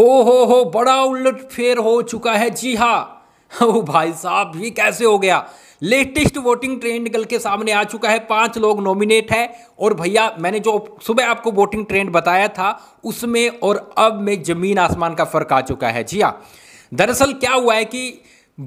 ओ हो हो बड़ा उलट फेर हो चुका है जी हाँ ओ भाई साहब ये कैसे हो गया लेटेस्ट वोटिंग ट्रेंड कल के सामने आ चुका है पांच लोग नॉमिनेट है और भैया मैंने जो सुबह आपको वोटिंग ट्रेंड बताया था उसमें और अब में जमीन आसमान का फर्क आ चुका है जी हाँ दरअसल क्या हुआ है कि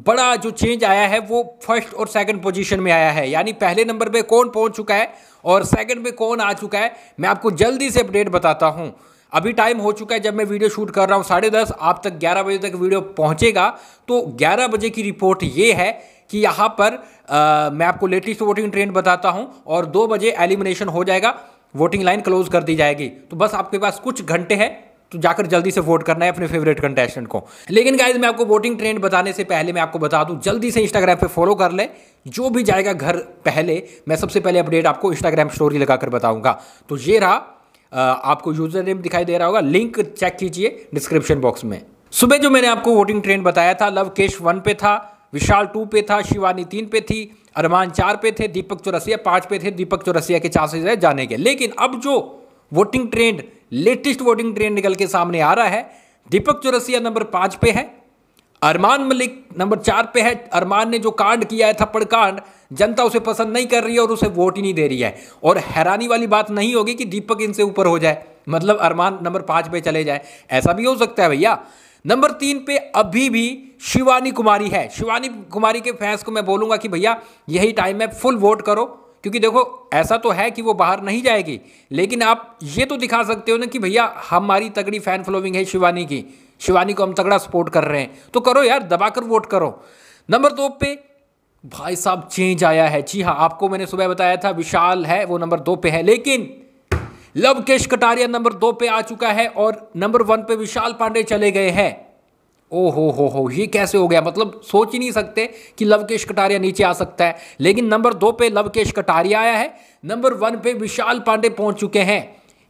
बड़ा जो चेंज आया है वो फर्स्ट और सेकंड पोजीशन में आया है यानी पहले नंबर पे कौन पहुंच चुका है और सेकंड पे कौन आ चुका है मैं आपको जल्दी से अपडेट बताता हूं अभी टाइम हो चुका है जब मैं वीडियो शूट कर रहा हूँ साढ़े दस आप तक ग्यारह बजे तक वीडियो पहुँचेगा तो ग्यारह बजे की रिपोर्ट ये है कि यहाँ पर आ, मैं आपको लेटेस्ट वोटिंग ट्रेंड बताता हूँ और दो बजे एलिमिनेशन हो जाएगा वोटिंग लाइन क्लोज कर दी जाएगी तो बस आपके पास कुछ घंटे हैं तो जाकर जल्दी से वोट करना है अपने फेवरेट कंटेस्टेंट को लेकिन गाइज मैं आपको वोटिंग ट्रेंड बताने से पहले मैं आपको बता दूं जल्दी से इंस्टाग्राम पे फॉलो कर लें जो भी जाएगा घर पहले मैं सबसे पहले अपडेट आपको इंस्टाग्राम स्टोरी लगाकर बताऊंगा तो ये रहा आपको यूज़र नेम दिखाई दे रहा होगा लिंक चेक कीजिए डिस्क्रिप्शन बॉक्स में सुबह जो मैंने आपको वोटिंग ट्रेंड बताया था लवकेश वन पे था विशाल टू पे था शिवानी तीन पे थी अरमान चार पे थे दीपक चौरसिया पांच पे थे दीपक चौरसिया के चांसेस है जाने के लेकिन अब जो voting trend latest voting trend निकल के सामने आ रहा है दीपक चौरसिया नंबर पांच पे है अरमान मलिक नंबर चार पे है अरमान ने जो कांड किया है थप्पड़ कांड जनता उसे पसंद नहीं कर रही है और उसे वोट ही नहीं दे रही है और हैरानी वाली बात नहीं होगी कि दीपक इनसे ऊपर हो जाए मतलब अरमान नंबर पांच पे चले जाए ऐसा भी हो सकता है भैया नंबर तीन पे अभी भी शिवानी कुमारी है शिवानी कुमारी के फैंस को मैं बोलूंगा कि भैया यही टाइम है फुल वोट करो क्योंकि देखो ऐसा तो है कि वो बाहर नहीं जाएगी लेकिन आप ये तो दिखा सकते हो ना कि भैया हमारी तगड़ी फैन फॉलोइंग है शिवानी की शिवानी को हम तगड़ा सपोर्ट कर रहे हैं तो करो यार दबाकर वोट करो नंबर दो पे भाई साहब चेंज आया है जी हाँ आपको मैंने सुबह बताया था विशाल है वो नंबर दो पे है लेकिन लवकेश कटारिया नंबर दो पे आ चुका है और नंबर वन पे विशाल पांडे चले गए हैं ओ हो हो हो ये कैसे हो गया मतलब सोच ही नहीं सकते कि लवकेश कटारिया नीचे आ सकता है लेकिन नंबर दो पे लवकेश कटारिया आया है नंबर वन पे विशाल पांडे पहुंच चुके हैं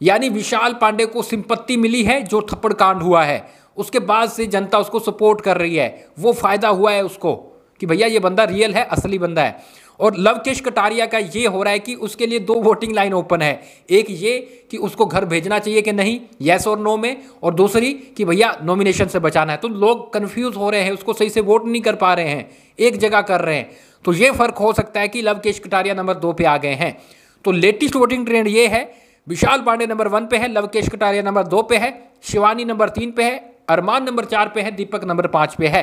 यानी विशाल पांडे को सिंपत्ति मिली है जो थप्पड़ कांड हुआ है उसके बाद से जनता उसको सपोर्ट कर रही है वो फायदा हुआ है उसको कि भैया ये बंदा रियल है असली बंदा है और लवकेश कटारिया का ये हो रहा है कि उसके लिए दो वोटिंग लाइन ओपन है एक ये कि उसको घर भेजना चाहिए कि नहीं येस और नो में और दूसरी कि भैया नॉमिनेशन से बचाना है तो लोग कन्फ्यूज हो रहे हैं उसको सही से वोट नहीं कर पा रहे हैं एक जगह कर रहे हैं तो ये फर्क हो सकता है कि लवकेश कटारिया नंबर दो पे आ गए हैं तो लेटेस्ट वोटिंग ट्रेंड ये है विशाल पांडे नंबर वन पे है लवकेश कटारिया नंबर दो पे है शिवानी नंबर तीन पे है अरमान नंबर चार पे है दीपक नंबर पांच पे है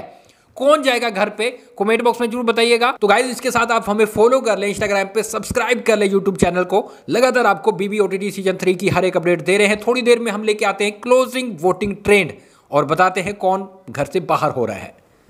कौन जाएगा घर पे कमेंट बॉक्स में जरूर बताइएगा तो गाइज इसके साथ आप हमें फॉलो कर लें इंस्टाग्राम पे सब्सक्राइब कर लें यूट्यूब चैनल को लगातार आपको बीबी ओटीटी सीजन थ्री की हर एक अपडेट दे रहे हैं थोड़ी देर में हम लेके आते हैं क्लोजिंग वोटिंग ट्रेंड और बताते हैं कौन घर से बाहर हो रहा है